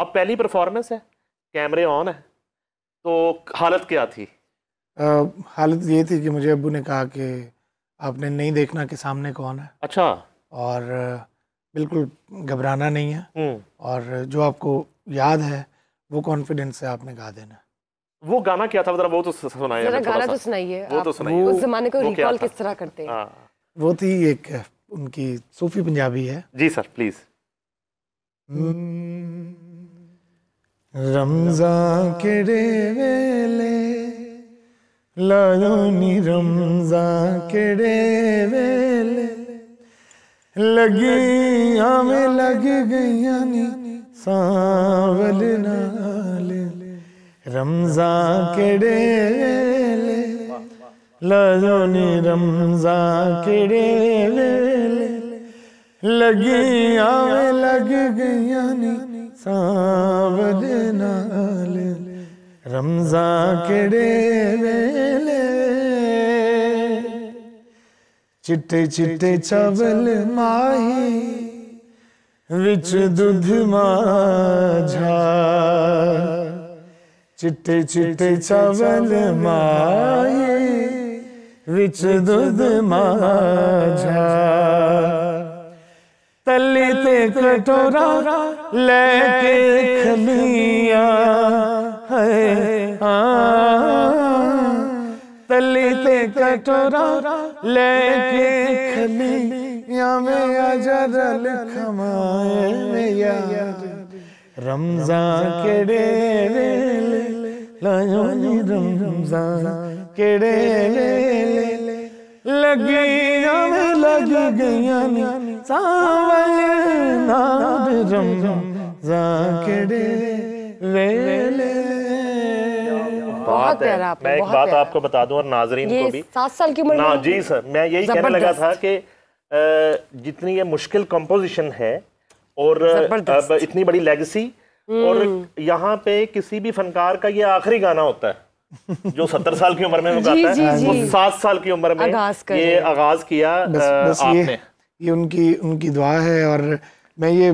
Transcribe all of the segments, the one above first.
अब पहली परफॉर्मेंस है कैमरे ऑन है तो हालत क्या थी आ, हालत ये थी कि मुझे अबू ने कहा कि आपने नहीं देखना कि सामने कौन है अच्छा और बिल्कुल घबराना नहीं है हम्म। और जो आपको याद है वो कॉन्फिडेंस से आपने गा देना वो गाना क्या था वो तो सुनाइए गाना तो सुनाइए वो तो सुनाइए उस जमाने को रिकॉल किस तरह करते हैं हाँ। वो थी एक उनकी सूफी पंजाबी है जी सर प्लीज रमजा केड़े वेले लायो नी रमजा केड़े वेले लगी में लग गईया नी सावल नाल रमजा केड़े वेले लायो नी रमजा केड़े वेले लगियां लग गई सावरे नाल रमजा केड़े वेले चिट्टे चिट्टे चावल माही विच दुध माझा चिट्टे चिट्टे चावल माही विच दुध माझा तली ते कटोरा लेके खलिया है तली ते कटोरा लेके खलिया में अजर लिखमाए मैया रमजान केड़े वेले लायो रमजान केड़े वेले लगिया लग गया सावल नाद रम जाकड़े वेले बहुत प्यारा मैं एक बात आपको बता दूं और नाजरीन को भी सात साल की उम्र ना जी सर मैं यही कहने लगा था कि जितनी ये मुश्किल कंपोजिशन है और इतनी बड़ी लेगेसी और हम्म। यहाँ पे किसी भी फनकार का ये आखिरी गाना होता है जो सत्तर साल की उम्र में मुकाता है वो सात साल की उम्र में ये आगाज किया बस, बस आपने ये, ये उनकी उनकी दुआ है और मैं ये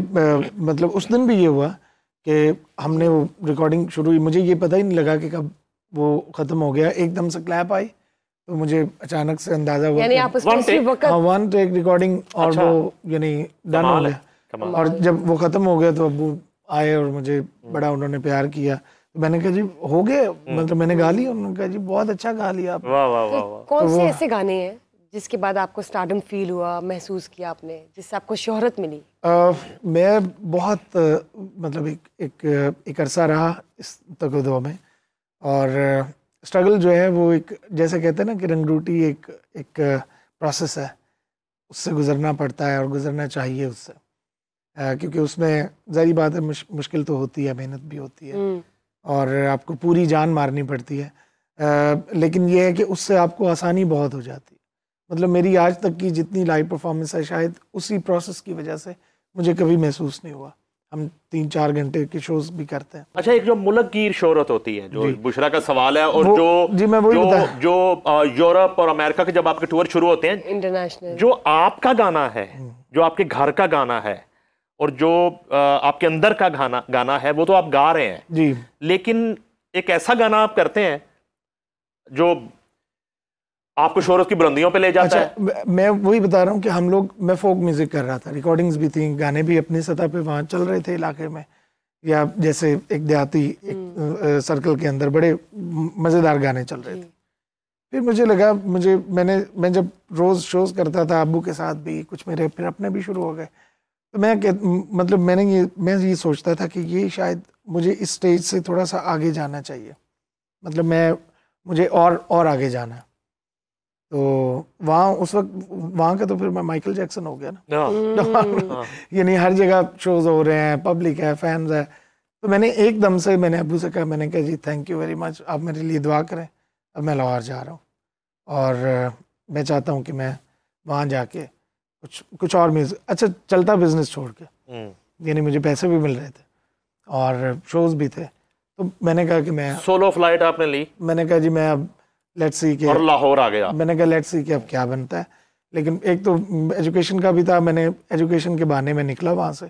मतलब उस दिन भी ये हुआ कि हमने वो रिकॉर्डिंग शुरू हुई मुझे ये पता ही नहीं लगा कि कब वो ख़त्म हो गया एकदम से क्लैप आई तो मुझे अचानक से अंदाजा हुआ यानी आप वन टेक रिकॉर्डिंग और अच्छा। वो यानी डन हो गया और जब वो ख़त्म हो गया तो अब आए और मुझे हम्म। बड़ा उन्होंने प्यार किया मैंने कहा जी हो गए हम्म। मतलब मैंने गा लिया उन्होंने कहा जी बहुत अच्छा गा लिया आप वाह वाह वाह तो कौन से तो ऐसे गाने हैं जिसके बाद आपको स्टार्डम फील हुआ महसूस किया आपने जिससे आपको शोहरत मिली आ, मैं बहुत मतलब एक एक एक अरसा रहा इस तकदों में और स्ट्रगल जो है वो एक जैसे कहते हैं ना कि रंगरूटी एक एक प्रोसेस है उससे गुजरना पड़ता है और गुजरना चाहिए उससे क्योंकि उसमें जारी बात है मुश्किल तो होती है मेहनत भी होती है हम्म। और आपको पूरी जान मारनी पड़ती है आ, लेकिन यह है कि उससे आपको आसानी बहुत हो जाती है मतलब मेरी आज तक की जितनी लाइव परफॉर्मेंस है शायद उसी प्रोसेस की वजह से मुझे कभी महसूस नहीं हुआ हम तीन चार घंटे के शोज भी करते हैं अच्छा एक जो मुल्क की शोहरत होती है जो बुशरा का सवाल है और जो जी मैं वही जो, जो यूरोप और अमेरिका के जब आपके टूर शुरू होते हैं इंटरनेशनल जो आपका गाना है हम्म। जो आपके घर का गाना है और जो आपके अंदर का गाना गाना है वो तो आप गा रहे हैं जी लेकिन एक ऐसा गाना आप करते हैं जो आपको शोहरत की बुलंदियों पे ले जाता अच्छा, है मैं वही बता रहा हूँ कि हम लोग मैं फोक म्यूज़िक कर रहा था रिकॉर्डिंग्स भी थी गाने भी अपनी सतह पे वहाँ चल रहे थे इलाके में या जैसे एक देहाती एक सर्कल हम्म। के अंदर बड़े मज़ेदार गाने चल रहे थे फिर मुझे लगा मुझे मैंने मैं जब रोज़ शोज़ करता था अबू के साथ भी कुछ मेरे फिर अपने भी शुरू हो गए तो मैं मतलब मैंने ये मैं ये सोचता था कि ये शायद मुझे इस स्टेज से थोड़ा सा आगे जाना चाहिए मतलब मैं मुझे और और आगे जाना है तो वहाँ उस वक्त वहाँ का तो फिर मैं माइकल जैक्सन हो गया ना no. हाँ। तो हम्म। हाँ। नहीं हर जगह शोज हो रहे हैं पब्लिक है फैंस है तो मैंने एकदम से मैंने अबू से कहा मैंने कहा जी थैंक यू वेरी मच आप मेरे लिए दुआ करें अब मैं लाहौर जा रहा हूँ और मैं चाहता हूँ कि मैं वहाँ जाके कुछ कुछ और म्यूज़िक अच्छा चलता बिजनेस छोड़ के हम्म। यानी मुझे पैसे भी मिल रहे थे और शोज भी थे तो मैंने कहा कि मैं सोलो फ्लाइट आपने ली मैंने कहा जी मैं अब लेट्स सी के और लाहौर आ गया मैंने कहा लेट्स सी के अब क्या बनता है लेकिन एक तो एजुकेशन का भी था मैंने एजुकेशन के बहाने में निकला वहाँ से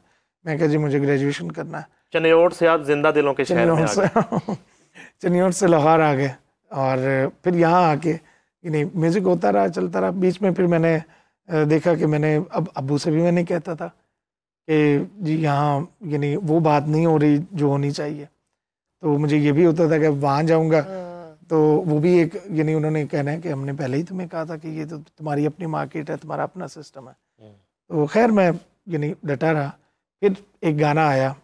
मैं कहा जी मुझे ग्रेजुएशन करना है चनियोट से आप जिंदा दिलों के शहर में से चनियोट से लाहौर आ गए और फिर यहाँ आके यानी म्यूज़िक होता रहा चलता रहा बीच में फिर मैंने देखा कि मैंने अब अबू से भी मैंने कहता था कि जी यहाँ यानी वो बात नहीं हो रही जो होनी चाहिए तो मुझे ये भी होता था कि वहाँ जाऊँगा हाँ। तो वो भी एक यानी उन्होंने कहना है कि हमने पहले ही तुम्हें कहा था कि ये तो तुम्हारी अपनी मार्केट है तुम्हारा अपना सिस्टम है हाँ। तो खैर मैं यानी डटा रहा फिर एक गाना आया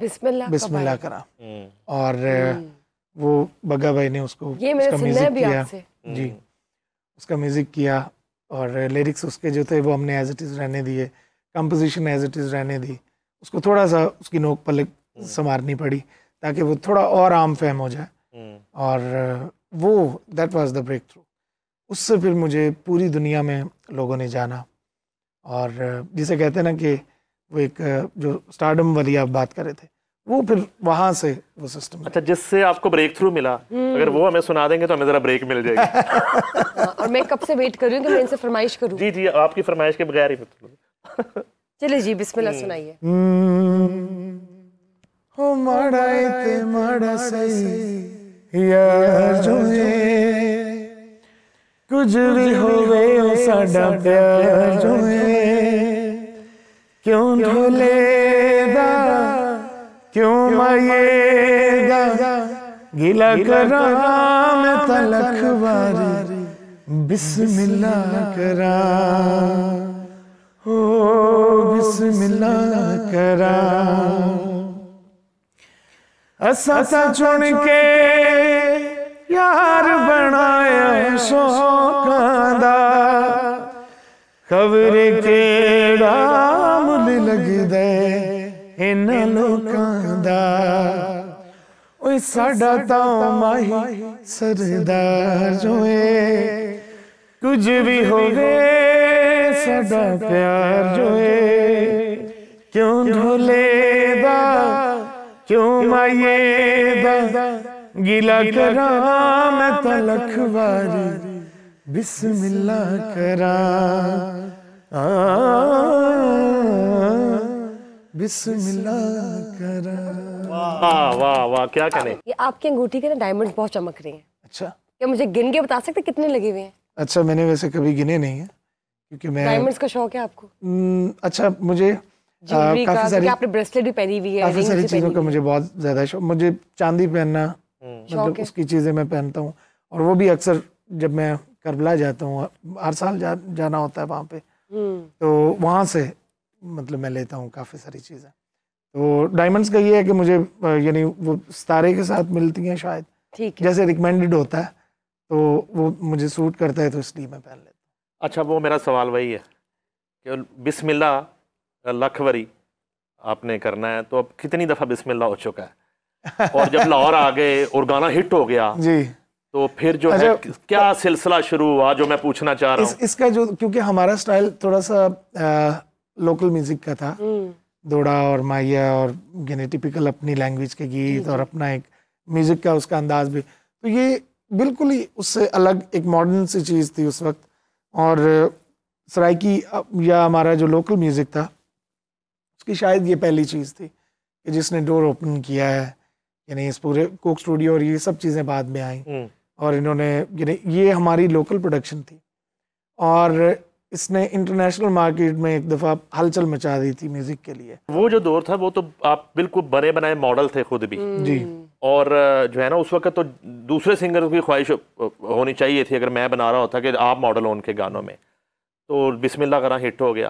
बिस्मिल्लाह बिस्मिल्लाह करा हम्म। और हम्म। वो बग्गा भाई ने उसको ये मैंने सुना भी आपसे जी हम्म। उसका म्यूजिक किया और लिरिक्स उसके जो थे वो हमने एज इट इज़ रहने दिए कंपोजिशन एज इट इज़ रहने दी उसको थोड़ा सा उसकी नोक पलक हम्म। संवारनी पड़ी ताकि वो थोड़ा और आम फहम हो जाए हम्म। और वो that was the breakthrough उससे फिर मुझे पूरी दुनिया में लोगों ने जाना और जिसे कहते हैं ना कि वो एक जो स्टार्डम वाली आप बात कर रहे थे वो फिर वहां से वो सिस्टम अच्छा जिससे आपको ब्रेक थ्रू मिला हम्म। अगर वो हमें सुना देंगे तो हमें जरा ब्रेक मिल जाएगी और मैं कब से वेट कर रही हूँ कि मैं इनसे फरमाइश करूँ जी जी आपकी फरमाइश के बगैर ही तो चलिए जी बिस्मिल्लाह हम्म। सुनाइए हम्म। हो मड़ाई ते मड़ा सही या जो कुछ भी गए ओ साडा प्यार जो क्यों ढोले दा क्यों मरिएगा गिला करा मैं तलख बारी बिस्मिल्ला करा हो बिस्मिल्ला करा असा चुन के यार बनाया शौका खबर केड़ा मुल लगद ਇਹਨਾਂ ਲੋਕਾਂ ਦਾ ਓਏ ਸਾਡਾ ਤਾਂ ਮਾਹੀ ਸਰਦਾਰ ਜੋਏ ਕੁਝ ਵੀ ਹੋਵੇ ਸਾਡਾ ਪਿਆਰ ਜੋਏ ਕਿਉਂ ਢੋਲੇ ਦਾ ਕਿਉਂ ਮਾਏ ਦਾ गिला करा मैं तलख वारी बिस्मिल्लाह करा आ आपकी अंगूठी के ना डायमंड बहुत चमक रही हैं अच्छा क्या मुझे गिन के बता सकते कितने लगे हुए हैं अच्छा मैंने वैसे कभी गिने नहीं है क्योंकि मैं डायमंड्स का शौक है आपको हम्म, अच्छा मुझे काफी सारी आपने ब्रेसलेट भी पहनी हुई है काफी सारी चीजों का मुझे बहुत ज्यादा शौक मुझे चांदी पहनना हम्म। मतलब उसकी चीजें मैं पहनता हूँ और वो भी अक्सर जब मैं करबला जाता हूँ हर साल जा, जाना होता है वहाँ पे हम्म। तो वहाँ से मतलब मैं लेता हूँ काफ़ी सारी चीज़ें तो डायमंड्स का ये है कि मुझे यानी वो सितारे के साथ मिलती हैं शायद ठीक है जैसे रिकमेंडेड होता है तो वो मुझे सूट करता है तो इसलिए मैं पहन लेता हूँ अच्छा वो मेरा सवाल वही है कि बिस्मिल्ला लखवरी आपने करना है तो अब कितनी दफ़ा बिस्मिल्ला हो चुका है और जब लाहौर आ गए और गाना हिट हो गया जी तो फिर जो अच्छा, है क्या तो सिलसिला शुरू हुआ जो मैं पूछना चाह रहा हूँ इस, इसका जो क्योंकि हमारा स्टाइल थोड़ा सा आ, लोकल म्यूजिक का था हम्म। दोड़ा और माइया और टिपिकल अपनी लैंग्वेज के गीत और अपना एक म्यूजिक का उसका अंदाज भी तो ये बिल्कुल ही उससे अलग एक मॉडर्न सी चीज़ थी उस वक्त और सराइकी या हमारा जो लोकल म्यूज़िक था उसकी शायद ये पहली चीज़ थी कि जिसने डोर ओपन किया है यानी इस पूरे कोक स्टूडियो और ये सब चीज़ें बाद में आई हम्म। और इन्होंने यानी ये हमारी लोकल प्रोडक्शन थी और इसने इंटरनेशनल मार्केट में एक दफ़ा हलचल मचा दी थी म्यूज़िक के लिए वो जो दौर था वो तो आप बिल्कुल बने बनाए मॉडल थे खुद भी हम्म। जी और जो है ना उस वक्त तो दूसरे सिंगर की ख्वाहिश होनी चाहिए थी अगर मैं बना रहा होता कि आप मॉडल हो उनके गानों में तो बिस्मिल्लाह करा हिट हो गया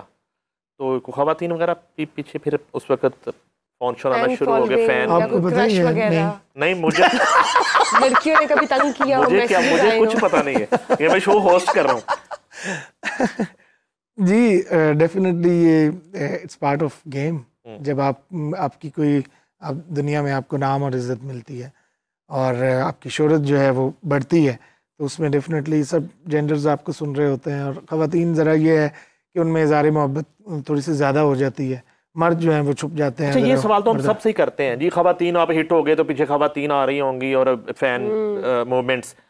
तो ख़वान वगैरह पीछे फिर उस वक्त पहुंचना आना शुरू हो गए फैन आपको नहीं मुझे लड़कियों ने कभी तंग किया मुझे क्या मुझे कुछ पता नहीं है ये मैं शो होस्ट कर रहा हूँ जी डेफिनेटली ये इट्स पार्ट ऑफ गेम जब आप आपकी कोई आप दुनिया में आपको नाम और इज्जत मिलती है और आपकी शहरत जो है वो बढ़ती है तो उसमें डेफिनेटली सब जेंडर्स आपको सुन रहे होते हैं और ख़वान ज़रा ये है कि उनमें इज़ार मोहब्बत थोड़ी सी ज़्यादा हो जाती है मर्द जो हैं वो छुप जाते हैं अच्छा, ये सवाल तो हम सबसे ही करते हैं जी खातन आप हिट हो गए तो पीछे खातन आ रही होंगी और फैन मूवमेंट्स uh,